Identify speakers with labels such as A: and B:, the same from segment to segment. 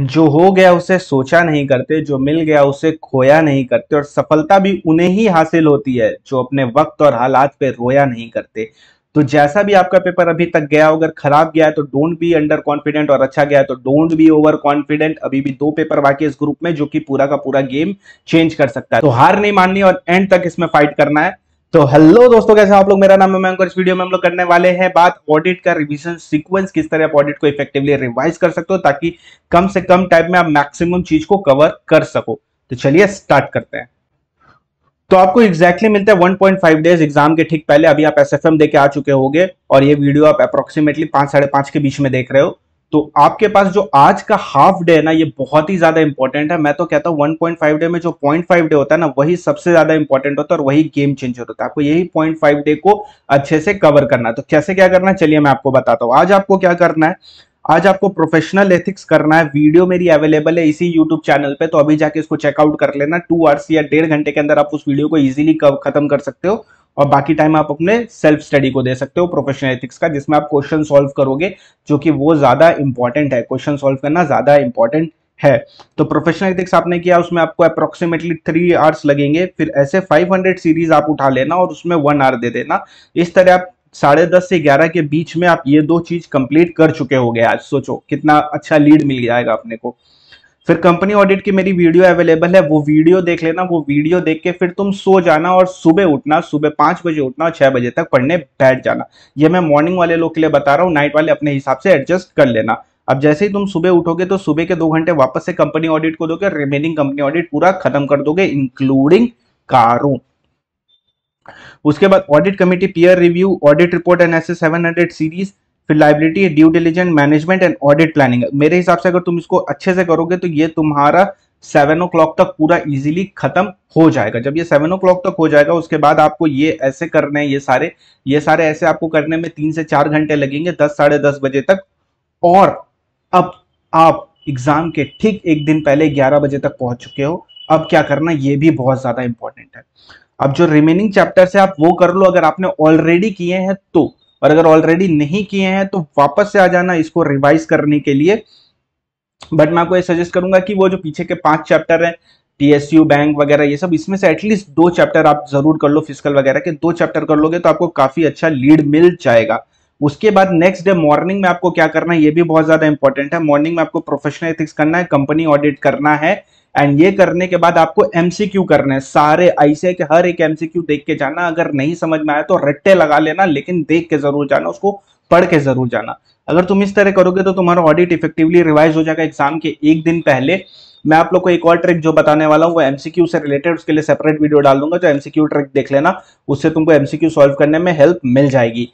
A: जो हो गया उसे सोचा नहीं करते जो मिल गया उसे खोया नहीं करते और सफलता भी उन्हें ही हासिल होती है जो अपने वक्त और हालात पे रोया नहीं करते तो जैसा भी आपका पेपर अभी तक गया अगर खराब गया है तो डोंट बी अंडर कॉन्फिडेंट और अच्छा गया है तो डोंट बी ओवर कॉन्फिडेंट अभी भी दो पेपर बाकी इस ग्रुप में जो कि पूरा का पूरा गेम चेंज कर सकता है तो हार नहीं माननी और एंड तक इसमें फाइट करना है तो हेलो दोस्तों कैसे आप लोग मेरा नाम है मैं इस वीडियो में हम लोग करने वाले हैं बात ऑडिट का रिवीजन सीक्वेंस किस तरह आप ऑडिट को इफेक्टिवली रिवाइज कर सकते हो ताकि कम से कम टाइम में आप मैक्सिमम चीज को कवर कर सको तो चलिए स्टार्ट करते हैं तो आपको एग्जैक्टली exactly मिलता है 1.5 डेज एग्जाम के ठीक पहले अभी आप एस एफ आ चुके होंगे और ये वीडियो आप अप्रोक्सीमेटली पांच साढ़े के बीच में देख रहे हो तो आपके पास जो आज का हाफ डे है ना ये बहुत ही ज्यादा इंपॉर्टेंट है मैं तो कहता हूं 1.5 डे में जो 0.5 डे होता है ना वही सबसे ज्यादा इंपॉर्टेंट होता है और वही गेम चेंजर होता है आपको यही 0.5 डे को अच्छे से कवर करना है तो कैसे क्या करना है चलिए मैं आपको बताता हूं आज आपको क्या करना है आज आपको प्रोफेशनल एथिक्स करना है वीडियो मेरी अवेलेबल है इसी यूट्यूब चैनल पे तो अभी जाके इसको चेकआउट कर लेना टू आवर्स या डेढ़ घंटे के अंदर आप उस वीडियो को इजीली खत्म कर सकते हो और बाकी टाइम आप अपने सेल्फ स्टडी को दे सकते हो प्रोफेशनल एथिक्स का जिसमें आप क्वेश्चन सॉल्व करोगे जो कि वो ज़्यादा इंपॉर्टेंट है क्वेश्चन सॉल्व करना ज़्यादा इंपॉर्टेंट है तो प्रोफेशनल एथिक्स आपने किया उसमें आपको अप्रोक्सीमेटली थ्री आवर्स लगेंगे फिर ऐसे 500 सीरीज आप उठा लेना और उसमें वन आवर दे देना इस तरह आप साढ़े दस से ग्यारह के बीच में आप ये दो चीज कंप्लीट कर चुके गए आज सोचो कितना अच्छा लीड मिल जाएगा अपने को फिर कंपनी ऑडिट की मेरी वीडियो अवेलेबल है वो वीडियो देख लेना वो वीडियो देख के फिर तुम सो जाना और सुबह उठना सुबह पांच बजे उठना और छह बजे तक पढ़ने बैठ जाना ये मैं मॉर्निंग वाले लोग के लिए बता रहा हूँ नाइट वाले अपने हिसाब से एडजस्ट कर लेना अब जैसे ही तुम सुबह उठोगे तो सुबह के दो घंटे वापस से कंपनी ऑडिट को दोगे रिमेनिंग कंपनी ऑडिट पूरा खत्म कर दोगे इंक्लूडिंग कारों उसके बाद audit committee peer review audit report N S series फिर liability due diligent management and audit planning मेरे हिसाब से अगर तुम इसको अच्छे से करोगे तो ये तुम्हारा सेवन ओ क्लॉक तक पूरा इजीली खत्म हो जाएगा जब ये सेवन ओ क्लॉक तक हो जाएगा उसके बाद आपको ये ऐसे करने हैं ये सारे ये सारे ऐसे आपको करने में तीन से चार घंटे लगेंगे दस साढ़े दस बजे तक और अब आप एग्जाम के ठीक एक दिन पहले ग्यारह बजे तक पहुंच चुके हो अब क्या करना ये भी बहुत ज्यादा इंपॉर्टेंट है अब जो रिमेनिंग चैप्टर है आप वो कर लो अगर आपने ऑलरेडी किए हैं तो और अगर ऑलरेडी नहीं किए हैं तो वापस से आ जाना इसको रिवाइज करने के लिए बट मैं आपको ये सजेस्ट करूंगा कि वो जो पीछे के पांच चैप्टर हैं पीएसयू बैंक वगैरह ये सब इसमें से एटलीस्ट दो चैप्टर आप जरूर कर लो फिजिकल वगैरह के दो चैप्टर कर लोगे तो आपको काफी अच्छा लीड मिल जाएगा उसके बाद नेक्स्ट डे मॉर्निंग में आपको क्या करना है ये भी बहुत ज्यादा इंपॉर्टेंट है मॉर्निंग में आपको प्रोफेशनल एथिक्स करना है कंपनी ऑडिट करना है एंड ये करने के बाद आपको एमसीक्यू करने हैं सारे ऐसे के हर एक एमसीक्यू देख के जाना अगर नहीं समझ में आया तो रट्टे लगा लेना लेकिन देख के जरूर जाना उसको पढ़ के जरूर जाना अगर तुम इस तरह करोगे तो तुम्हारा ऑडिट इफेक्टिवली रिवाइज हो जाएगा एग्जाम के एक दिन पहले मैं आप लोग को एक और ट्रिक जो बताने वाला हूँ वो एमसीक्यू से रिलेटेड उसके लिए सेपरेट वीडियो डाल दूंगा जो एमसीक्यू ट्रिक देख लेना उससे तुमको एमसीक्यू सॉल्व करने में हेल्प मिल जाएगी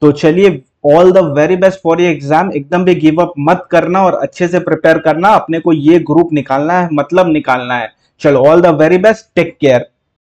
A: तो चलिए all the very best for ये एग्जाम एकदम भी गिव अप मत करना और अच्छे से प्रिपेयर करना अपने को ये ग्रुप निकालना है मतलब निकालना है चलो all the very best take care